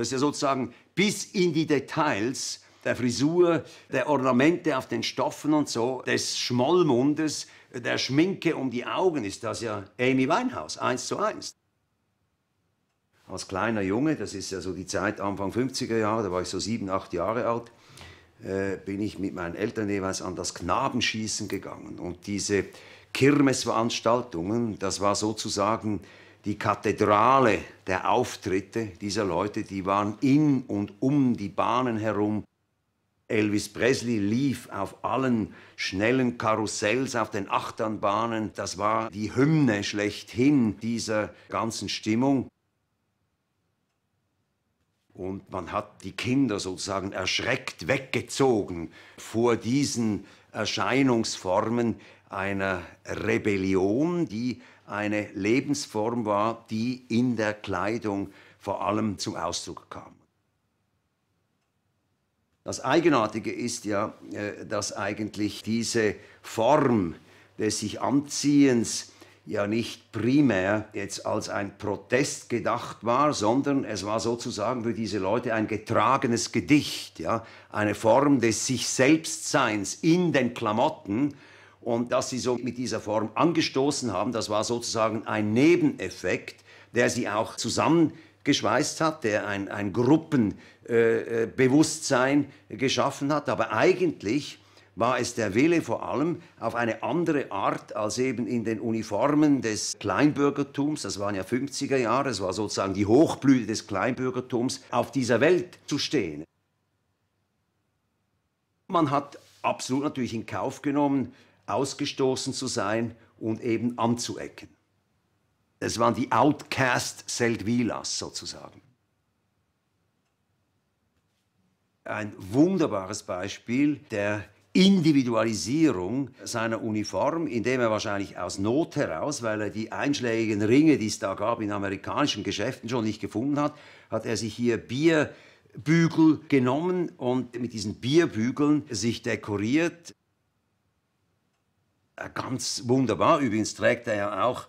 Das ist ja sozusagen bis in die Details der Frisur, der Ornamente auf den Stoffen und so, des Schmollmundes, der Schminke um die Augen ist das ja Amy Winehouse, eins zu eins. Als kleiner Junge, das ist ja so die Zeit Anfang 50er Jahre, da war ich so sieben, acht Jahre alt, äh, bin ich mit meinen Eltern jeweils an das Knabenschießen gegangen. Und diese Kirmesveranstaltungen, das war sozusagen die Kathedrale der Auftritte dieser Leute, die waren in und um die Bahnen herum. Elvis Presley lief auf allen schnellen Karussells, auf den Achternbahnen. Das war die Hymne schlechthin dieser ganzen Stimmung. Und man hat die Kinder sozusagen erschreckt weggezogen vor diesen Erscheinungsformen einer Rebellion, die eine Lebensform war, die in der Kleidung vor allem zum Ausdruck kam. Das Eigenartige ist ja, äh, dass eigentlich diese Form des sich Anziehens ja nicht primär jetzt als ein Protest gedacht war, sondern es war sozusagen für diese Leute ein getragenes Gedicht, ja, eine Form des sich Selbstseins in den Klamotten, und dass sie so mit dieser Form angestoßen haben, das war sozusagen ein Nebeneffekt, der sie auch zusammengeschweißt hat, der ein, ein Gruppenbewusstsein äh, geschaffen hat. Aber eigentlich war es der Wille vor allem auf eine andere Art als eben in den Uniformen des Kleinbürgertums, das waren ja 50er Jahre, es war sozusagen die Hochblüte des Kleinbürgertums, auf dieser Welt zu stehen. Man hat absolut natürlich in Kauf genommen, ausgestoßen zu sein und eben anzuecken. Es waren die Outcast Seldwylas sozusagen. Ein wunderbares Beispiel der Individualisierung seiner Uniform, indem er wahrscheinlich aus Not heraus, weil er die einschlägigen Ringe, die es da gab in amerikanischen Geschäften schon nicht gefunden hat, hat er sich hier Bierbügel genommen und mit diesen Bierbügeln sich dekoriert. Äh, ganz wunderbar übrigens trägt er ja auch,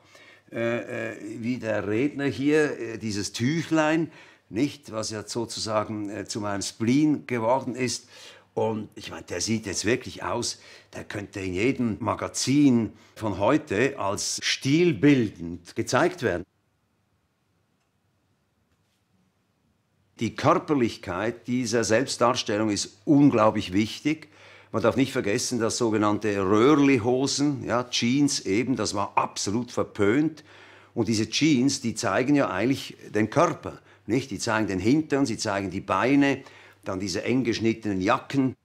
äh, äh, wie der Redner hier, äh, dieses Tüchlein, nicht, was ja sozusagen äh, zu meinem Spleen geworden ist. Und ich meine, der sieht jetzt wirklich aus, der könnte in jedem Magazin von heute als stilbildend gezeigt werden. Die Körperlichkeit dieser Selbstdarstellung ist unglaublich wichtig. Man darf nicht vergessen, dass sogenannte Röhrlihosen, ja, Jeans eben, das war absolut verpönt. Und diese Jeans, die zeigen ja eigentlich den Körper, nicht? Die zeigen den Hintern, sie zeigen die Beine, dann diese eng geschnittenen Jacken.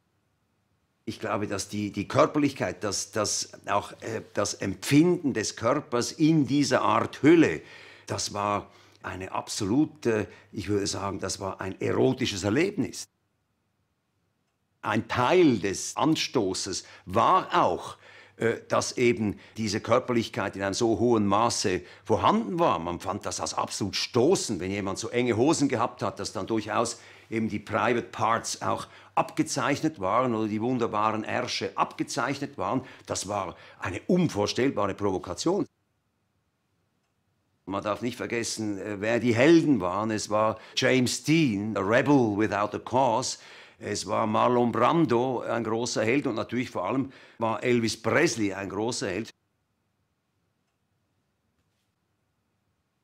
Ich glaube, dass die, die Körperlichkeit, dass, dass auch äh, das Empfinden des Körpers in dieser Art Hülle, das war eine absolute, ich würde sagen, das war ein erotisches Erlebnis ein Teil des Anstoßes war auch, äh, dass eben diese Körperlichkeit in einem so hohen Maße vorhanden war. Man fand das als absolut stoßend, wenn jemand so enge Hosen gehabt hat, dass dann durchaus eben die Private Parts auch abgezeichnet waren oder die wunderbaren Ärsche abgezeichnet waren. Das war eine unvorstellbare Provokation. Man darf nicht vergessen, äh, wer die Helden waren. Es war James Dean, a Rebel Without a Cause, es war Marlon Brando ein großer Held und natürlich vor allem war Elvis Presley ein großer Held.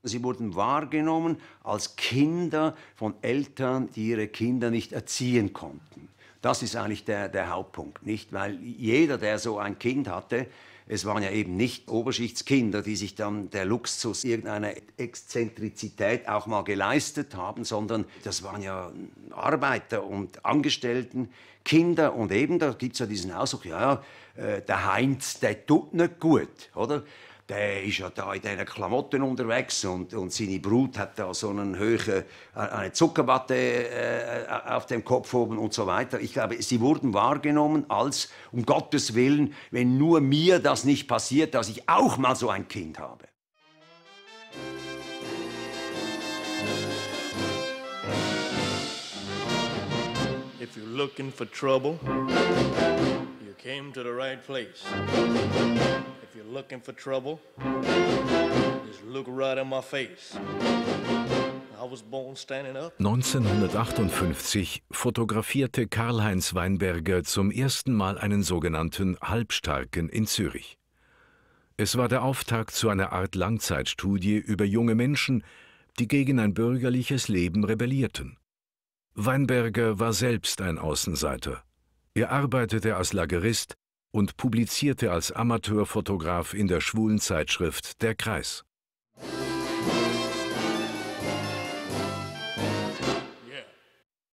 Sie wurden wahrgenommen als Kinder von Eltern, die ihre Kinder nicht erziehen konnten. Das ist eigentlich der, der Hauptpunkt, nicht? Weil jeder, der so ein Kind hatte, es waren ja eben nicht Oberschichtskinder, die sich dann der Luxus irgendeiner Exzentrizität auch mal geleistet haben, sondern das waren ja Arbeiter und Angestellten, Kinder und eben, da gibt es ja diesen Ausdruck, ja, äh, der Heinz, der tut nicht gut, oder? der ist ja da in diesen Klamotten unterwegs und, und seine Brut hat da so einen hohen, äh, eine Zuckerwatte äh, äh, auf dem Kopf oben und so weiter. Ich glaube, sie wurden wahrgenommen als, um Gottes Willen, wenn nur mir das nicht passiert, dass ich auch mal so ein Kind habe. If you're looking for trouble, you came to the right place. If you're looking for trouble, just look right in my face. 1958 fotografierte Karl-Heinz Weinberger zum ersten Mal einen sogenannten Halbstarken in Zürich. Es war der Auftakt zu einer Art Langzeitstudie über junge Menschen, die gegen ein bürgerliches Leben rebellierten. Weinberger war selbst ein Außenseiter. Er arbeitete als Lagerist, und publizierte als Amateurfotograf in der schwulen Zeitschrift Der Kreis.